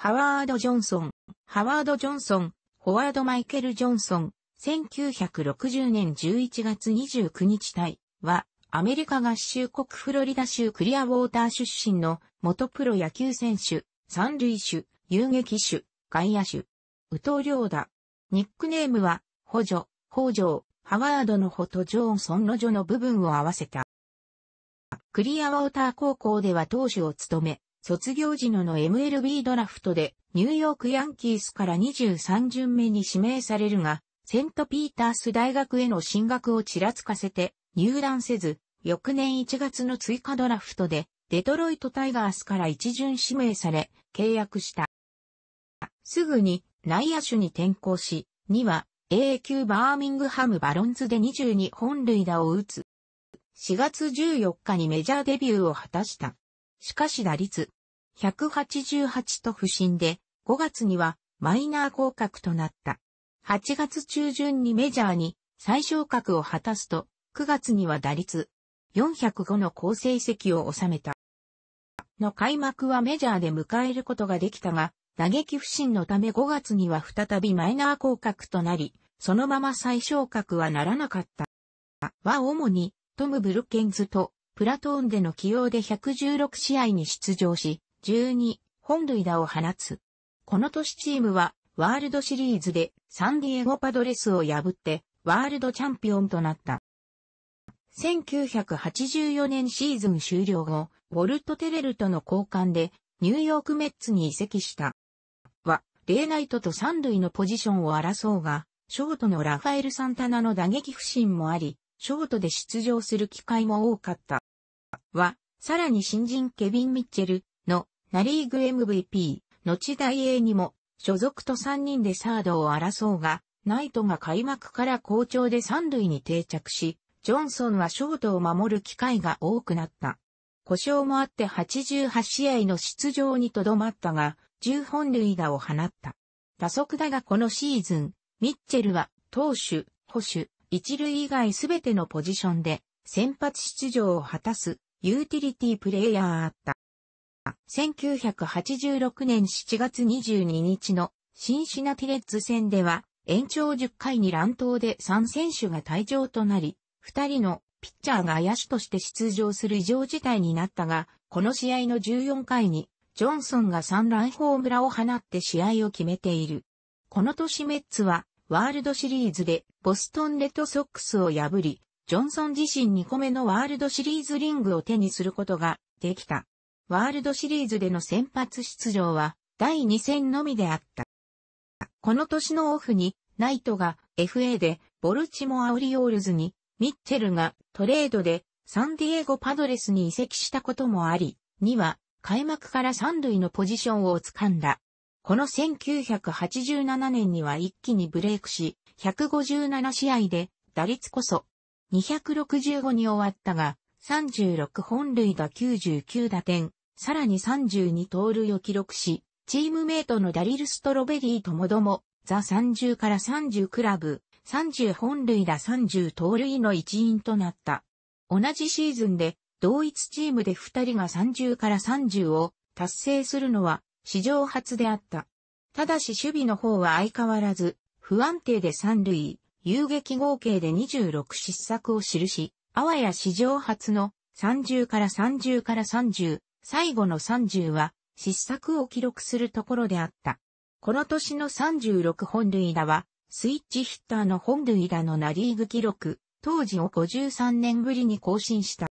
ハワード・ジョンソン、ハワード・ジョンソン、ホワード・マイケル・ジョンソン、1960年11月29日隊は、アメリカ合衆国フロリダ州クリアウォーター出身の元プロ野球選手、三塁手、遊撃手、外野手、宇藤良太。ニックネームは、補助、北条、ハワードの補とジョンソンの助の部分を合わせた。クリアウォーター高校では投手を務め、卒業時のの MLB ドラフトでニューヨークヤンキースから23巡目に指名されるが、セントピータース大学への進学をちらつかせて入団せず、翌年1月の追加ドラフトでデトロイトタイガースから一巡指名され契約した。すぐに内野手に転向し、には A 級バーミングハムバロンズで22本塁打を打つ。4月14日にメジャーデビューを果たした。しかし打率188と不振で、5月にはマイナー降格となった。8月中旬にメジャーに最昇格を果たすと、9月には打率405の好成績を収めた。の開幕はメジャーで迎えることができたが、打撃不振のため5月には再びマイナー降格となり、そのまま最昇格はならなかった。は主にトム・ブルケンズとプラトーンでの起用で116試合に出場し、12本塁打を放つ。この年チームはワールドシリーズでサンディエゴパドレスを破ってワールドチャンピオンとなった。1984年シーズン終了後、ウォルト・テレルとの交換でニューヨークメッツに移籍した。は、レイナイトと三塁のポジションを争うが、ショートのラファエル・サンタナの打撃不振もあり、ショートで出場する機会も多かった。は、さらに新人ケビン・ミッチェルのナリーグ MVP、後大英にも所属と3人でサードを争うが、ナイトが開幕から好調で三塁に定着し、ジョンソンはショートを守る機会が多くなった。故障もあって88試合の出場にとどまったが、10本塁打を放った。打足だがこのシーズン、ミッチェルは投手、捕手、一塁以外すべてのポジションで先発出場を果たすユーティリティプレイヤーあった。1986年7月22日のシンシナティレッツ戦では延長10回に乱闘で3選手が退場となり、2人のピッチャーが野手として出場する異常事態になったが、この試合の14回にジョンソンが3ランホームラを放って試合を決めている。この年メッツはワールドシリーズでボストンレッドソックスを破り、ジョンソン自身2個目のワールドシリーズリングを手にすることができた。ワールドシリーズでの先発出場は第2戦のみであった。この年のオフにナイトが FA でボルチモアオリオールズにミッチェルがトレードでサンディエゴパドレスに移籍したこともあり、には開幕から三塁のポジションを掴んだ。この1987年には一気にブレイクし、157試合で打率こそ265に終わったが、36本塁打99打点、さらに32盗塁を記録し、チームメイトのダリル・ストロベリーともども、ザ30から30クラブ、30本塁打30盗塁の一員となった。同じシーズンで、同一チームで2人が30から30を達成するのは史上初であった。ただし守備の方は相変わらず不安定で三塁、遊撃合計で26失策を記し、あわや史上初の30から30から30、最後の30は失策を記録するところであった。この年の36本塁打は、スイッチヒッターの本塁打のナリーグ記録、当時を53年ぶりに更新した。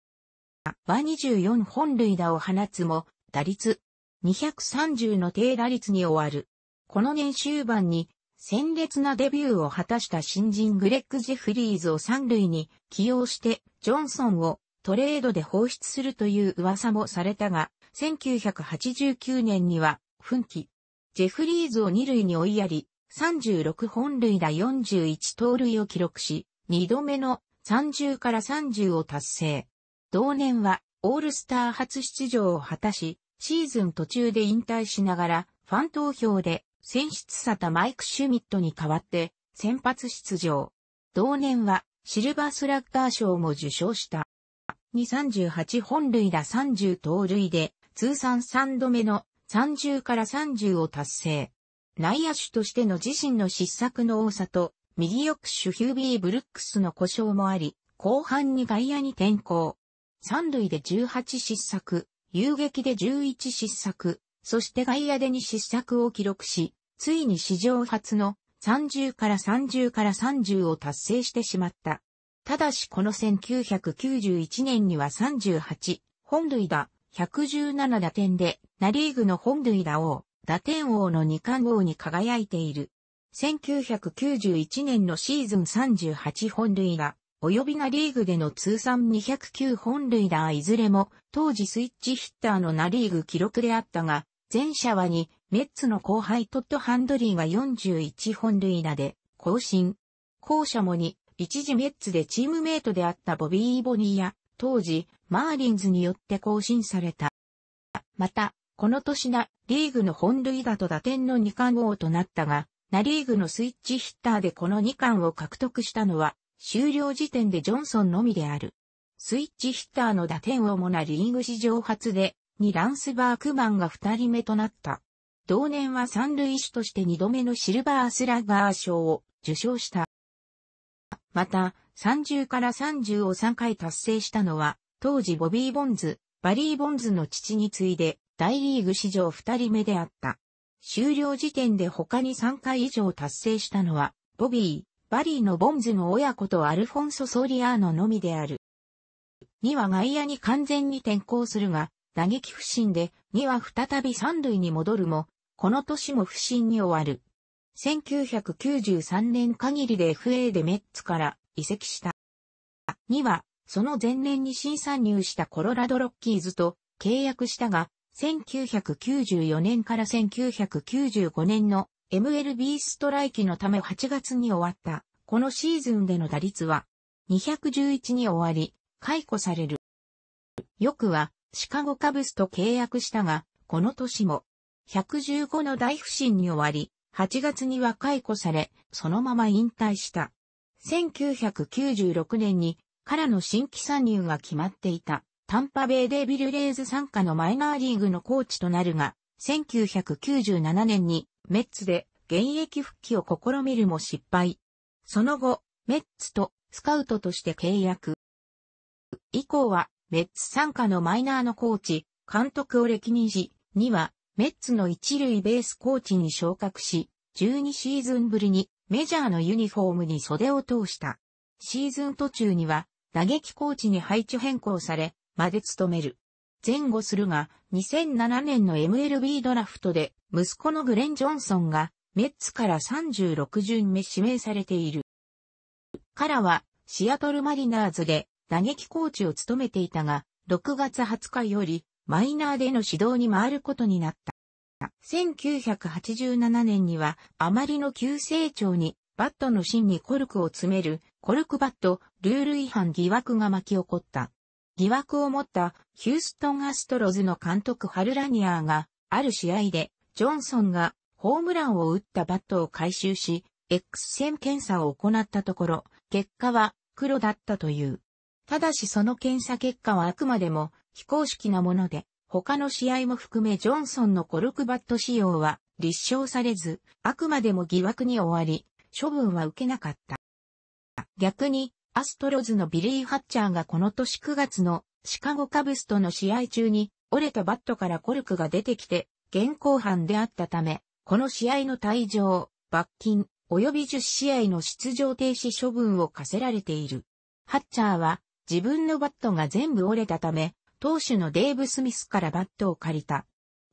は24本塁打を放つも、打率230の低打率に終わる。この年終盤に鮮烈なデビューを果たした新人グレッグ・ジェフリーズを三塁に起用して、ジョンソンをトレードで放出するという噂もされたが、1989年には、奮起。ジェフリーズを二塁に追いやり、36本塁打41盗塁を記録し、2度目の30から30を達成。同年は、オールスター初出場を果たし、シーズン途中で引退しながら、ファン投票で選出さたマイク・シュミットに代わって先発出場。同年はシルバースラッガー賞も受賞した。238本塁打30盗塁で通算3度目の30から30を達成。内野手としての自身の失策の多さと、右翼手ヒュービー・ブルックスの故障もあり、後半に外野に転向。三塁で18失策、遊撃で11失策、そして外野で2失策を記録し、ついに史上初の30から30から30を達成してしまった。ただしこの1991年には38、本塁打、117打点で、ナリーグの本塁打王、打点王の二冠王に輝いている。1991年のシーズン38本塁打、及びナリーグでの通算209本塁打いずれも、当時スイッチヒッターのナリーグ記録であったが、前者は2、メッツの後輩トッド・ハンドリーが41本塁打で更新。後者もに、一時メッツでチームメイトであったボビー・ボニーや、当時、マーリンズによって更新された。また、この年な、リーグの本塁打と打点の2冠王となったが、ナリーグのスイッチヒッターでこの2冠を獲得したのは、終了時点でジョンソンのみである。スイッチヒッターの打点王もなリーグ史上初で、2ランスバークマンが2人目となった。同年は三塁手として二度目のシルバースラッガー賞を受賞した。また、30から30を3回達成したのは、当時ボビー・ボンズ、バリー・ボンズの父に次いで、大リーグ史上2人目であった。終了時点で他に3回以上達成したのは、ボビー、バリーのボンズの親子とアルフォンソ・ソーリアーノのみである。2は外野に完全に転向するが、打撃不振で、2は再び三塁に戻るも、この年も不振に終わる。1993年限りで FA でメッツから移籍した。2は、その前年に新参入したコロラドロッキーズと契約したが、1994年から1995年の MLB ストライキのため8月に終わった、このシーズンでの打率は、211に終わり、解雇される。よくは、シカゴカブスと契約したが、この年も、115の大不振に終わり、8月には解雇され、そのまま引退した。1996年にからの新規参入が決まっていた、タンパベイデビルレーズ参加のマイナーリーグのコーチとなるが、1997年にメッツで現役復帰を試みるも失敗。その後、メッツとスカウトとして契約。以降は、メッツ参加のマイナーのコーチ、監督を歴任し、には、メッツの一塁ベースコーチに昇格し、12シーズンぶりにメジャーのユニフォームに袖を通した。シーズン途中には打撃コーチに配置変更され、まで務める。前後するが、2007年の MLB ドラフトで、息子のグレン・ジョンソンが、メッツから36巡目指名されている。からは、シアトルマリナーズで打撃コーチを務めていたが、6月20日より、マイナーでの指導に回ることになった。1987年には、あまりの急成長に、バットの芯にコルクを詰める、コルクバット、ルール違反疑惑が巻き起こった。疑惑を持ったヒューストンアストロズの監督ハルラニアーが、ある試合で、ジョンソンがホームランを打ったバットを回収し、X 線検査を行ったところ、結果は黒だったという。ただしその検査結果はあくまでも非公式なもので、他の試合も含めジョンソンのコルクバット使用は立証されず、あくまでも疑惑に終わり、処分は受けなかった。逆に、アストロズのビリー・ハッチャーがこの年9月のシカゴカブスとの試合中に折れたバットからコルクが出てきて、現行犯であったため、この試合の退場、罰金、及び10試合の出場停止処分を課せられている。ハッチャーは自分のバットが全部折れたため、当主のデーブ・スミスからバットを借りた。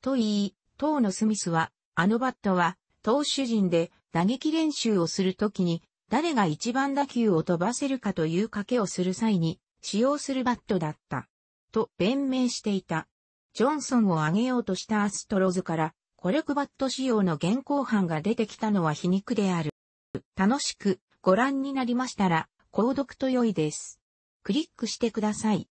と言い、当のスミスは、あのバットは、投手陣で打撃練習をするときに、誰が一番打球を飛ばせるかという賭けをする際に、使用するバットだった。と弁明していた。ジョンソンを挙げようとしたアストロズから、コルクバット仕様の現行犯が出てきたのは皮肉である。楽しくご覧になりましたら、購読と良いです。クリックしてください。